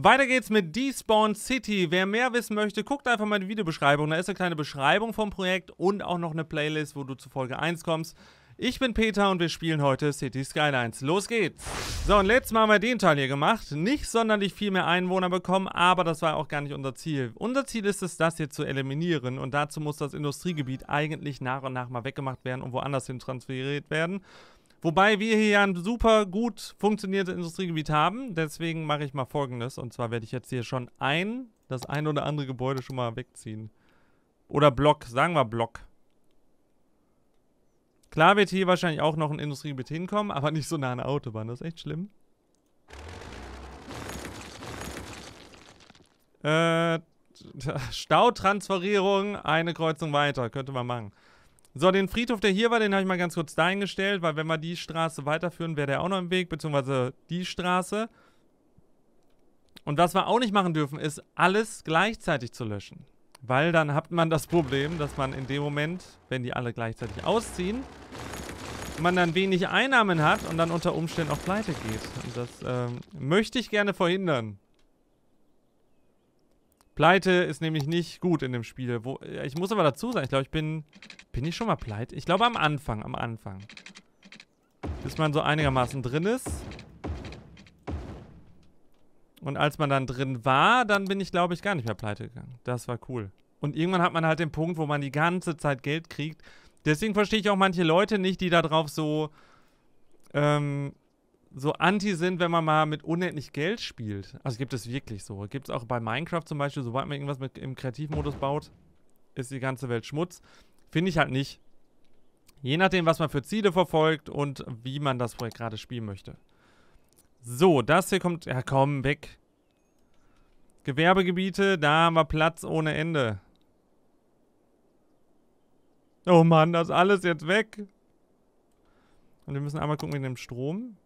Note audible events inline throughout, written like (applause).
Weiter geht's mit Despawn City. Wer mehr wissen möchte, guckt einfach mal in die Videobeschreibung. Da ist eine kleine Beschreibung vom Projekt und auch noch eine Playlist, wo du zu Folge 1 kommst. Ich bin Peter und wir spielen heute City Skylines. Los geht's! So, und letztes Mal haben wir den Teil hier gemacht. Nicht sonderlich viel mehr Einwohner bekommen, aber das war auch gar nicht unser Ziel. Unser Ziel ist es, das hier zu eliminieren und dazu muss das Industriegebiet eigentlich nach und nach mal weggemacht werden und woanders hin transferiert werden. Wobei wir hier ja ein super gut funktionierendes Industriegebiet haben. Deswegen mache ich mal folgendes. Und zwar werde ich jetzt hier schon ein, das ein oder andere Gebäude schon mal wegziehen. Oder Block, sagen wir Block. Klar wird hier wahrscheinlich auch noch ein Industriegebiet hinkommen, aber nicht so nah an der Autobahn. Das ist echt schlimm. Äh, (laughs) Stautransferierung, eine Kreuzung weiter. Könnte man machen. So, den Friedhof, der hier war, den habe ich mal ganz kurz dahingestellt, weil wenn wir die Straße weiterführen, wäre der auch noch im Weg, beziehungsweise die Straße. Und was wir auch nicht machen dürfen, ist, alles gleichzeitig zu löschen. Weil dann hat man das Problem, dass man in dem Moment, wenn die alle gleichzeitig ausziehen, man dann wenig Einnahmen hat und dann unter Umständen auch pleite geht. Und das ähm, möchte ich gerne verhindern. Pleite ist nämlich nicht gut in dem Spiel. Wo, äh, ich muss aber dazu sagen, ich glaube, ich bin bin ich schon mal pleite? Ich glaube am Anfang, am Anfang. Bis man so einigermaßen drin ist. Und als man dann drin war, dann bin ich, glaube ich, gar nicht mehr pleite gegangen. Das war cool. Und irgendwann hat man halt den Punkt, wo man die ganze Zeit Geld kriegt. Deswegen verstehe ich auch manche Leute nicht, die da drauf so, ähm, so anti sind, wenn man mal mit unendlich Geld spielt. Also gibt es wirklich so. Gibt es auch bei Minecraft zum Beispiel, sobald man irgendwas mit, im Kreativmodus baut, ist die ganze Welt Schmutz. Finde ich halt nicht. Je nachdem, was man für Ziele verfolgt und wie man das Projekt gerade spielen möchte. So, das hier kommt... Ja, komm, weg. Gewerbegebiete, da haben wir Platz ohne Ende. Oh Mann, das ist alles jetzt weg. Und wir müssen einmal gucken mit dem Strom.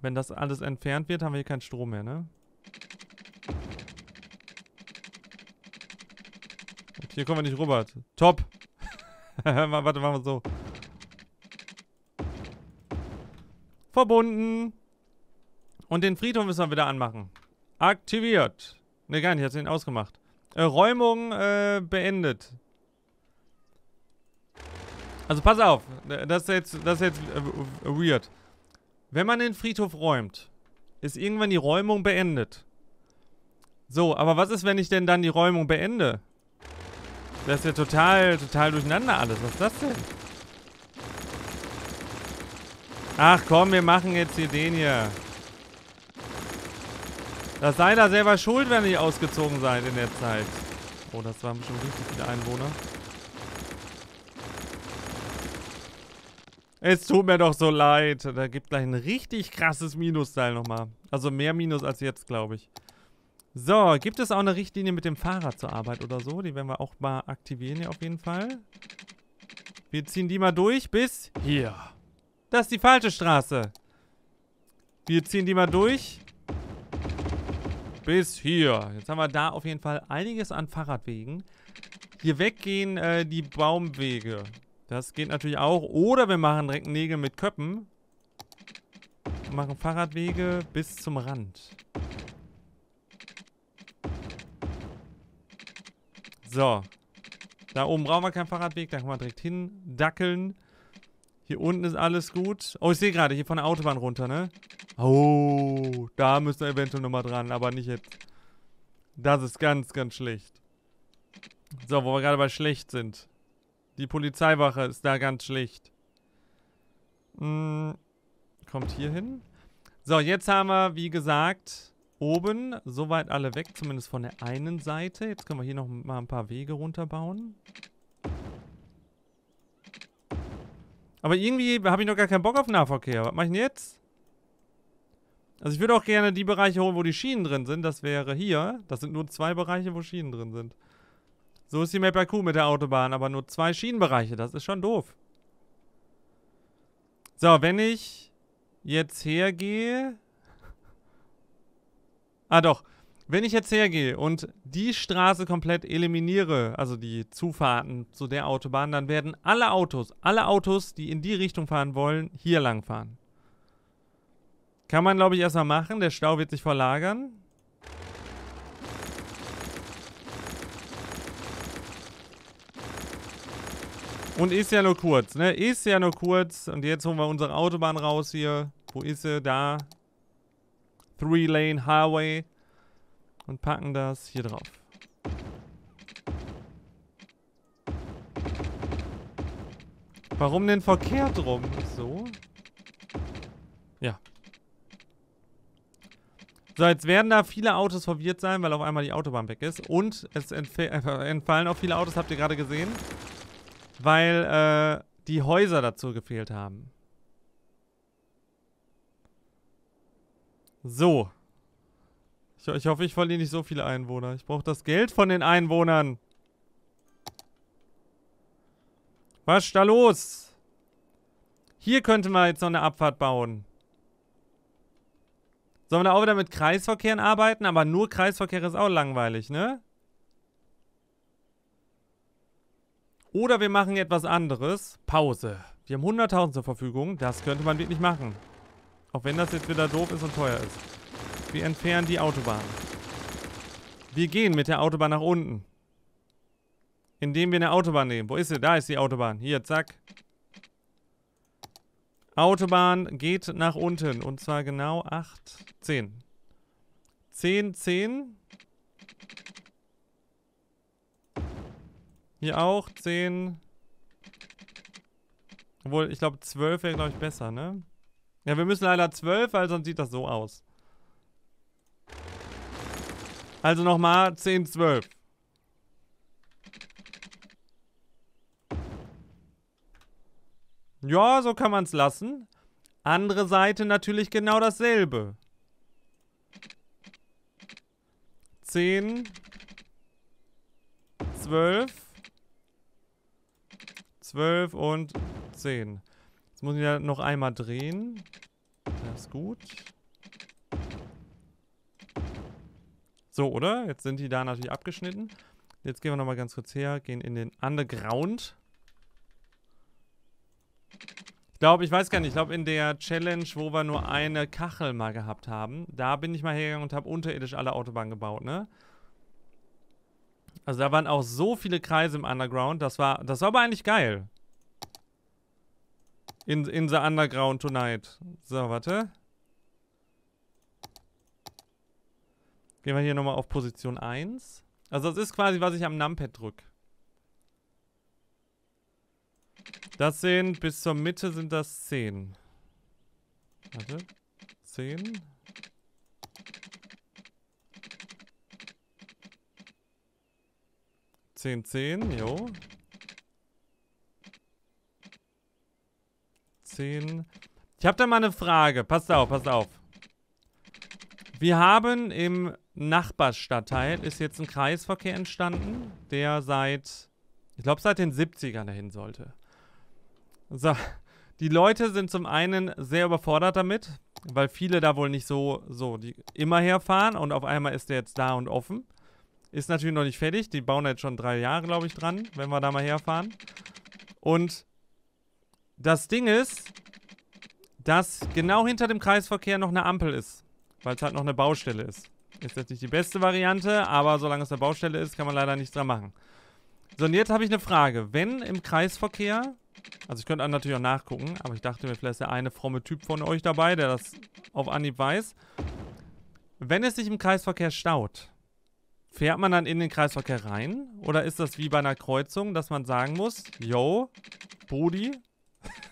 Wenn das alles entfernt wird, haben wir hier keinen Strom mehr, ne? Und hier kommen wir nicht rüber. Top. (laughs) Warte, machen wir so. Verbunden. Und den Friedhof müssen wir wieder anmachen. Aktiviert. Ne, gar nicht, hat den ausgemacht. Äh, Räumung äh, beendet. Also pass auf, äh, das ist jetzt, das ist jetzt äh, weird. Wenn man den Friedhof räumt, ist irgendwann die Räumung beendet. So, aber was ist, wenn ich denn dann die Räumung beende? Das ist ja total, total durcheinander alles. Was ist das denn? Ach komm, wir machen jetzt hier den hier. Das sei da selber schuld, wenn ihr ausgezogen seid in der Zeit. Oh, das waren bestimmt richtig viele Einwohner. Es tut mir doch so leid. Da gibt gleich ein richtig krasses minus Minusteil nochmal. Also mehr Minus als jetzt, glaube ich. So, gibt es auch eine Richtlinie mit dem Fahrrad zur Arbeit oder so? Die werden wir auch mal aktivieren hier auf jeden Fall. Wir ziehen die mal durch bis hier. Das ist die falsche Straße. Wir ziehen die mal durch bis hier. Jetzt haben wir da auf jeden Fall einiges an Fahrradwegen. Hier weggehen äh, die Baumwege. Das geht natürlich auch. Oder wir machen direkt Nägel mit Köppen. Wir machen Fahrradwege bis zum Rand. So. Da oben brauchen wir keinen Fahrradweg, da können wir direkt hin dackeln. Hier unten ist alles gut. Oh, ich sehe gerade, hier von der Autobahn runter, ne? Oh, da müsste eventuell nochmal dran, aber nicht jetzt. Das ist ganz, ganz schlecht. So, wo wir gerade bei schlecht sind. Die Polizeiwache ist da ganz schlecht. Hm, kommt hier hin. So, jetzt haben wir, wie gesagt, oben soweit alle weg, zumindest von der einen Seite. Jetzt können wir hier noch mal ein paar Wege runterbauen. Aber irgendwie habe ich noch gar keinen Bock auf Nahverkehr. Was mache ich denn jetzt? Also ich würde auch gerne die Bereiche holen, wo die Schienen drin sind. Das wäre hier. Das sind nur zwei Bereiche, wo Schienen drin sind. So ist die Map bei Q mit der Autobahn, aber nur zwei Schienenbereiche. Das ist schon doof. So, wenn ich jetzt hergehe Ah doch, wenn ich jetzt hergehe und die Straße komplett eliminiere, also die Zufahrten zu der Autobahn, dann werden alle Autos, alle Autos, die in die Richtung fahren wollen, hier lang fahren. Kann man, glaube ich, erstmal machen. Der Stau wird sich verlagern. Und ist ja nur kurz, ne? Ist ja nur kurz. Und jetzt holen wir unsere Autobahn raus hier. Wo ist sie? Da. Three-Lane-Highway und packen das hier drauf. Warum den Verkehr drum? So. Ja. So, jetzt werden da viele Autos verwirrt sein, weil auf einmal die Autobahn weg ist. Und es (laughs) entfallen auch viele Autos, habt ihr gerade gesehen. Weil äh, die Häuser dazu gefehlt haben. So. Ich, ich hoffe, ich verliere nicht so viele Einwohner. Ich brauche das Geld von den Einwohnern. Was ist da los? Hier könnte man jetzt noch eine Abfahrt bauen. Sollen wir da auch wieder mit Kreisverkehren arbeiten? Aber nur Kreisverkehr ist auch langweilig, ne? Oder wir machen etwas anderes. Pause. Wir haben 100.000 zur Verfügung. Das könnte man wirklich machen. Auch wenn das jetzt wieder doof ist und teuer ist. Wir entfernen die Autobahn. Wir gehen mit der Autobahn nach unten. Indem wir eine Autobahn nehmen. Wo ist sie? Da ist die Autobahn. Hier, zack. Autobahn geht nach unten. Und zwar genau 8, 10. 10, 10. Hier auch 10. Obwohl, ich glaube 12 wäre, glaube ich, besser, ne? Ja, wir müssen leider 12, weil sonst sieht das so aus. Also nochmal 10, 12. Ja, so kann man es lassen. Andere Seite natürlich genau dasselbe. 10, 12, 12 und 10. Jetzt muss ich ja noch einmal drehen. Das ist gut. So, oder? Jetzt sind die da natürlich abgeschnitten. Jetzt gehen wir nochmal ganz kurz her, gehen in den Underground. Ich glaube, ich weiß gar nicht, ich glaube in der Challenge, wo wir nur eine Kachel mal gehabt haben, da bin ich mal hergegangen und habe unterirdisch alle Autobahnen gebaut, ne? Also da waren auch so viele Kreise im Underground, das war, das war aber eigentlich geil. In, in the underground tonight. So, warte. Gehen wir hier nochmal auf Position 1. Also das ist quasi, was ich am Numpad drücke. Das sind, bis zur Mitte sind das 10. Warte. 10. Zehn, zehn, jo. 10. Ich habe da mal eine Frage. Passt auf, passt auf. Wir haben im Nachbarstadtteil ist jetzt ein Kreisverkehr entstanden, der seit, ich glaube, seit den 70ern dahin sollte. So, die Leute sind zum einen sehr überfordert damit, weil viele da wohl nicht so, so, die immer herfahren und auf einmal ist der jetzt da und offen. Ist natürlich noch nicht fertig, die bauen jetzt schon drei Jahre, glaube ich, dran, wenn wir da mal herfahren. Und das Ding ist, dass genau hinter dem Kreisverkehr noch eine Ampel ist. Weil es halt noch eine Baustelle ist. Ist jetzt nicht die beste Variante, aber solange es eine Baustelle ist, kann man leider nichts dran machen. So, und jetzt habe ich eine Frage. Wenn im Kreisverkehr, also ich könnte natürlich auch nachgucken, aber ich dachte mir, vielleicht ist der eine fromme Typ von euch dabei, der das auf Anhieb weiß. Wenn es sich im Kreisverkehr staut, fährt man dann in den Kreisverkehr rein? Oder ist das wie bei einer Kreuzung, dass man sagen muss, yo, Brudi,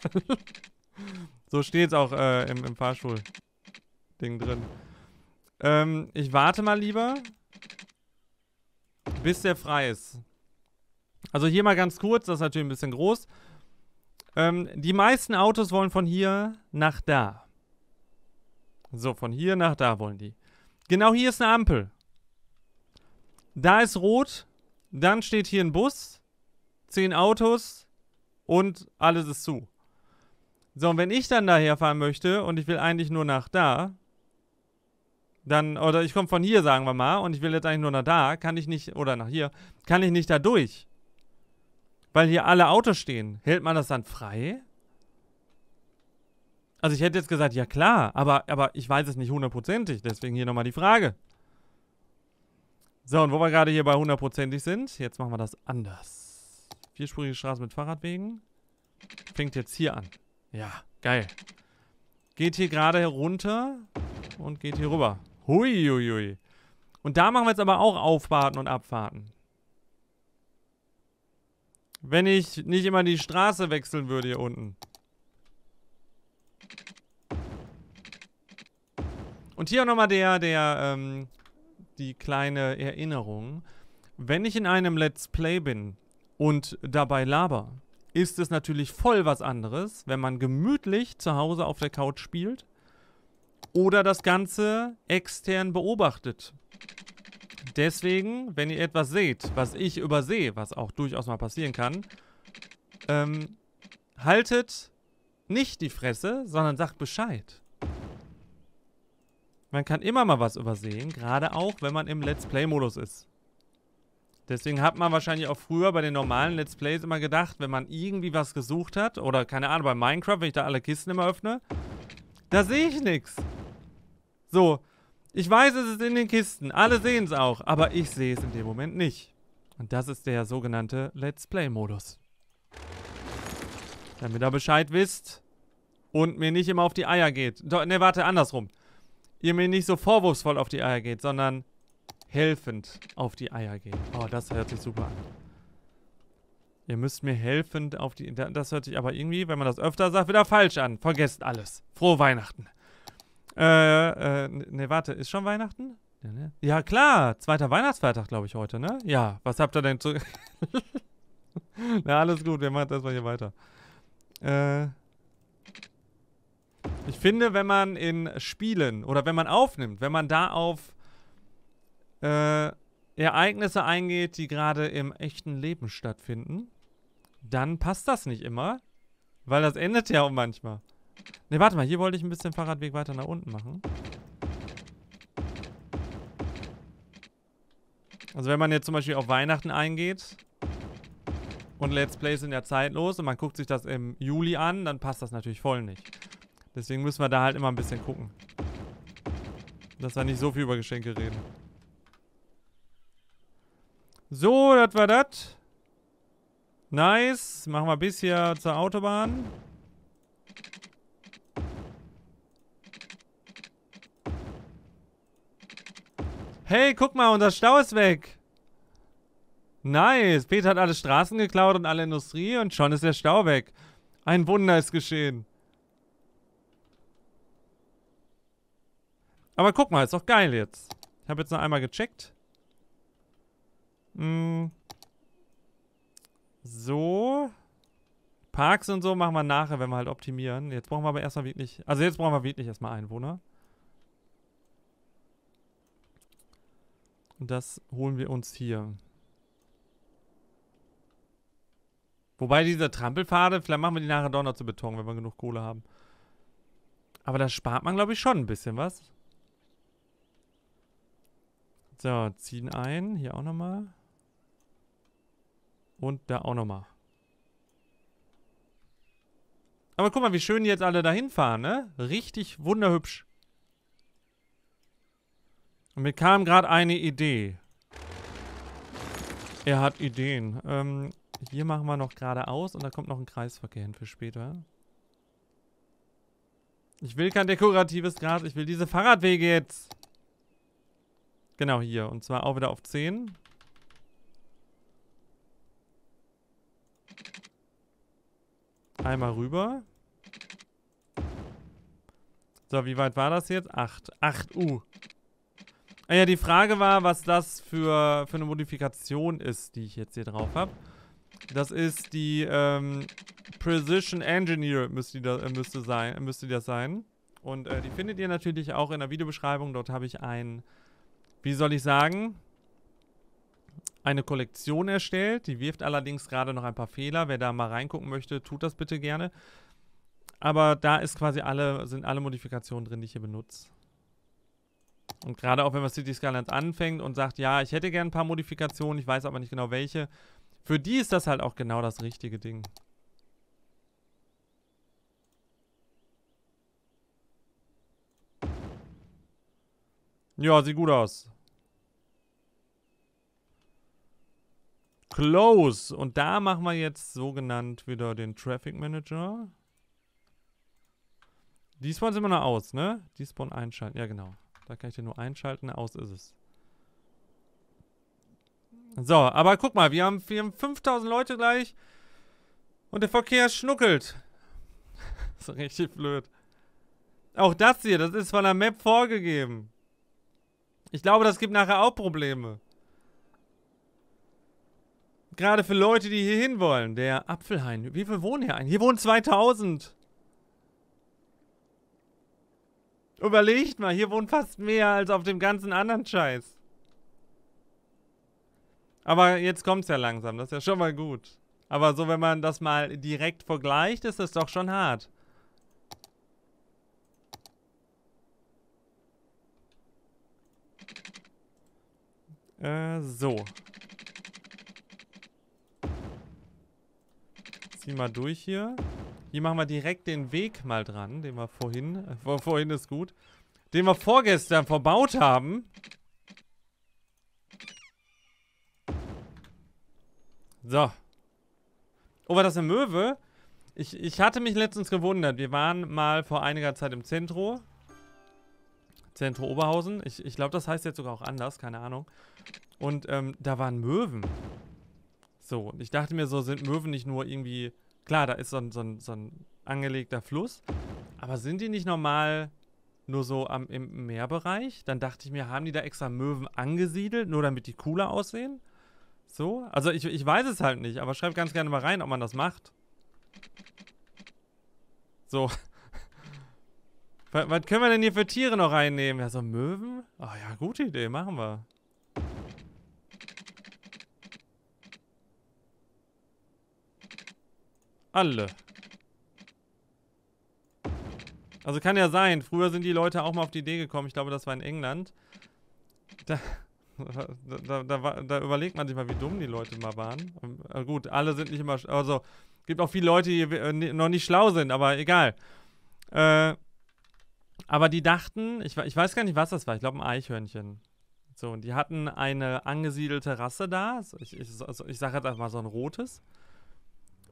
(laughs) so steht es auch äh, im, im Fahrstuhl-Ding drin. Ähm, ich warte mal lieber, bis der frei ist. Also hier mal ganz kurz, das ist natürlich ein bisschen groß. Ähm, die meisten Autos wollen von hier nach da. So, von hier nach da wollen die. Genau hier ist eine Ampel. Da ist rot, dann steht hier ein Bus, zehn Autos und alles ist zu. So, und wenn ich dann daher fahren möchte und ich will eigentlich nur nach da, dann, oder ich komme von hier, sagen wir mal, und ich will jetzt eigentlich nur nach da, kann ich nicht, oder nach hier, kann ich nicht da durch. Weil hier alle Autos stehen. Hält man das dann frei? Also ich hätte jetzt gesagt, ja klar, aber, aber ich weiß es nicht hundertprozentig, deswegen hier nochmal die Frage. So, und wo wir gerade hier bei hundertprozentig sind, jetzt machen wir das anders. Vierspurige Straße mit Fahrradwegen. Fängt jetzt hier an. Ja, geil. Geht hier gerade herunter und geht hier rüber. Hui, hui, hui. Und da machen wir jetzt aber auch Aufwarten und Abfahrten. Wenn ich nicht immer die Straße wechseln würde hier unten. Und hier nochmal der, der, ähm, die kleine Erinnerung. Wenn ich in einem Let's Play bin und dabei laber, ist es natürlich voll was anderes, wenn man gemütlich zu Hause auf der Couch spielt oder das Ganze extern beobachtet. Deswegen, wenn ihr etwas seht, was ich übersehe, was auch durchaus mal passieren kann, ähm, haltet nicht die Fresse, sondern sagt Bescheid. Man kann immer mal was übersehen, gerade auch, wenn man im Let's Play-Modus ist. Deswegen hat man wahrscheinlich auch früher bei den normalen Let's Plays immer gedacht, wenn man irgendwie was gesucht hat, oder keine Ahnung, bei Minecraft, wenn ich da alle Kisten immer öffne, da sehe ich nichts. So, ich weiß, es ist in den Kisten, alle sehen es auch, aber ich sehe es in dem Moment nicht. Und das ist der sogenannte Let's Play-Modus. Damit ihr Bescheid wisst und mir nicht immer auf die Eier geht. Ne, warte, andersrum. Ihr mir nicht so vorwurfsvoll auf die Eier geht, sondern helfend auf die Eier gehen. Oh, das hört sich super an. Ihr müsst mir helfend auf die... Das hört sich aber irgendwie, wenn man das öfter sagt, wieder falsch an. Vergesst alles. Frohe Weihnachten. Äh, äh, ne, warte. Ist schon Weihnachten? Ja, ne? ja klar. Zweiter Weihnachtsfeiertag, glaube ich, heute, ne? Ja. Was habt ihr denn zu... (laughs) Na, alles gut. Wir machen das mal hier weiter. Äh... Ich finde, wenn man in Spielen oder wenn man aufnimmt, wenn man da auf äh, Ereignisse eingeht, die gerade im echten Leben stattfinden, dann passt das nicht immer. Weil das endet ja auch manchmal. Ne, warte mal, hier wollte ich ein bisschen Fahrradweg weiter nach unten machen. Also wenn man jetzt zum Beispiel auf Weihnachten eingeht und Let's Plays sind ja zeitlos und man guckt sich das im Juli an, dann passt das natürlich voll nicht. Deswegen müssen wir da halt immer ein bisschen gucken. Dass wir nicht so viel über Geschenke reden. So, das war das. Nice. Machen wir bis hier zur Autobahn. Hey, guck mal, unser Stau ist weg. Nice. Peter hat alle Straßen geklaut und alle Industrie und schon ist der Stau weg. Ein Wunder ist geschehen. Aber guck mal, ist doch geil jetzt. Ich habe jetzt noch einmal gecheckt. Mm. So. Parks und so machen wir nachher, wenn wir halt optimieren. Jetzt brauchen wir aber erstmal wirklich... Also jetzt brauchen wir wirklich erstmal Einwohner. Und das holen wir uns hier. Wobei diese Trampelpfade, vielleicht machen wir die nachher doch noch zu Beton, wenn wir genug Kohle haben. Aber da spart man, glaube ich, schon ein bisschen was. So, ziehen ein. Hier auch nochmal. Und da auch nochmal. Aber guck mal, wie schön die jetzt alle dahin fahren, ne? Richtig wunderhübsch. Und mir kam gerade eine Idee. Er hat Ideen. Ähm, hier machen wir noch geradeaus und da kommt noch ein Kreisverkehr hin für später. Ich will kein dekoratives Gras, ich will diese Fahrradwege jetzt. Genau hier. Und zwar auch wieder auf 10. Einmal rüber. So, wie weit war das jetzt? 8. 8 U. Ah ja, die Frage war, was das für, für eine Modifikation ist, die ich jetzt hier drauf habe. Das ist die ähm, Precision Engineer müsste, da, äh, müsste, sein, müsste das sein. Und äh, die findet ihr natürlich auch in der Videobeschreibung. Dort habe ich ein, wie soll ich sagen, eine Kollektion erstellt. Die wirft allerdings gerade noch ein paar Fehler. Wer da mal reingucken möchte, tut das bitte gerne. Aber da ist quasi alle, sind alle Modifikationen drin, die ich hier benutze. Und gerade auch wenn man City Skylines anfängt und sagt, ja, ich hätte gerne ein paar Modifikationen, ich weiß aber nicht genau welche. Für die ist das halt auch genau das richtige Ding. Ja, sieht gut aus. Close. Und da machen wir jetzt sogenannt wieder den Traffic Manager. Die spawnen immer noch aus, ne? Die spawnen einschalten. Ja, genau. Da kann ich den nur einschalten. Aus ist es. So, aber guck mal. Wir haben, wir haben 5000 Leute gleich. Und der Verkehr schnuckelt. (laughs) das ist richtig blöd. Auch das hier, das ist von der Map vorgegeben. Ich glaube, das gibt nachher auch Probleme gerade für Leute, die hier hinwollen. Der Apfelhain. Wie viel wohnen hier eigentlich? Hier wohnen 2000. Überlegt mal, hier wohnen fast mehr als auf dem ganzen anderen Scheiß. Aber jetzt kommt's ja langsam, das ist ja schon mal gut. Aber so, wenn man das mal direkt vergleicht, ist das doch schon hart. Äh, so. zieh mal durch hier. Hier machen wir direkt den Weg mal dran, den wir vorhin, äh, vorhin ist gut, den wir vorgestern verbaut haben. So. Oh, war das eine Möwe? Ich, ich hatte mich letztens gewundert. Wir waren mal vor einiger Zeit im Zentro. Zentro Oberhausen. Ich, ich glaube, das heißt jetzt sogar auch anders, keine Ahnung. Und ähm, da waren Möwen. So, und ich dachte mir so, sind Möwen nicht nur irgendwie... Klar, da ist so ein, so ein, so ein angelegter Fluss, aber sind die nicht normal nur so am, im Meerbereich? Dann dachte ich mir, haben die da extra Möwen angesiedelt, nur damit die cooler aussehen? So? Also ich, ich weiß es halt nicht, aber schreibt ganz gerne mal rein, ob man das macht. So. (laughs) was, was können wir denn hier für Tiere noch reinnehmen? Ja, so Möwen? Oh ja, gute Idee, machen wir. Alle. Also kann ja sein. Früher sind die Leute auch mal auf die Idee gekommen. Ich glaube, das war in England. Da, da, da, da überlegt man sich mal, wie dumm die Leute mal waren. Ähm, gut, alle sind nicht immer... Also, gibt auch viele Leute, die äh, noch nicht schlau sind, aber egal. Äh, aber die dachten... Ich, ich weiß gar nicht, was das war. Ich glaube, ein Eichhörnchen. So, und die hatten eine angesiedelte Rasse da. Ich, ich, also ich sage jetzt einfach mal so ein rotes.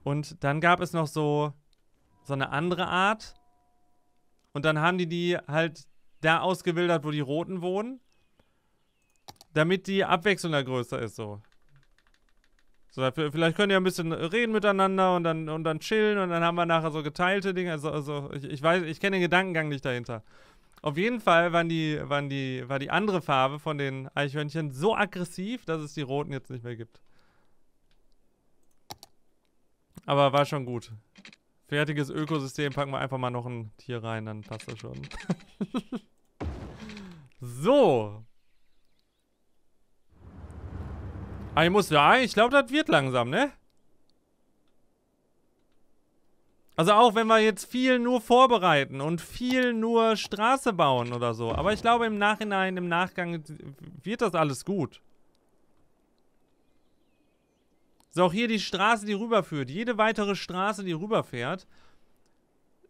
Und dann gab es noch so, so eine andere Art. Und dann haben die die halt da ausgewildert, wo die Roten wohnen. Damit die abwechselnder größer ist, so. So, vielleicht können die ein bisschen reden miteinander und dann, und dann chillen und dann haben wir nachher so geteilte Dinge. Also, also ich, ich weiß, ich kenne den Gedankengang nicht dahinter. Auf jeden Fall waren die, waren die, war die andere Farbe von den Eichhörnchen so aggressiv, dass es die roten jetzt nicht mehr gibt. Aber war schon gut. Fertiges Ökosystem, packen wir einfach mal noch ein Tier rein, dann passt das schon. (laughs) so. Ah, ich muss sagen, ich glaube, das wird langsam, ne? Also auch wenn wir jetzt viel nur vorbereiten und viel nur Straße bauen oder so. Aber ich glaube, im Nachhinein, im Nachgang wird das alles gut. ist auch hier die Straße, die rüberführt. Jede weitere Straße, die rüberfährt,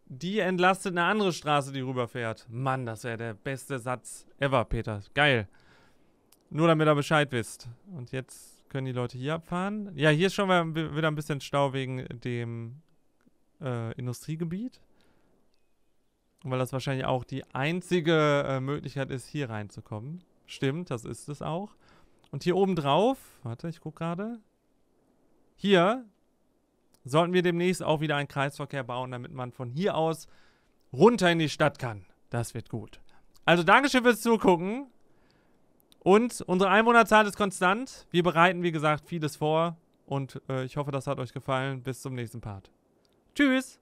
die entlastet eine andere Straße, die rüberfährt. Mann, das wäre der beste Satz ever, Peter. Geil. Nur damit ihr Bescheid wisst. Und jetzt können die Leute hier abfahren. Ja, hier ist schon wieder ein bisschen Stau wegen dem äh, Industriegebiet. Weil das wahrscheinlich auch die einzige äh, Möglichkeit ist, hier reinzukommen. Stimmt, das ist es auch. Und hier oben drauf, warte, ich gucke gerade, hier sollten wir demnächst auch wieder einen Kreisverkehr bauen, damit man von hier aus runter in die Stadt kann. Das wird gut. Also Dankeschön fürs Zugucken. Und unsere Einwohnerzahl ist konstant. Wir bereiten, wie gesagt, vieles vor. Und äh, ich hoffe, das hat euch gefallen. Bis zum nächsten Part. Tschüss.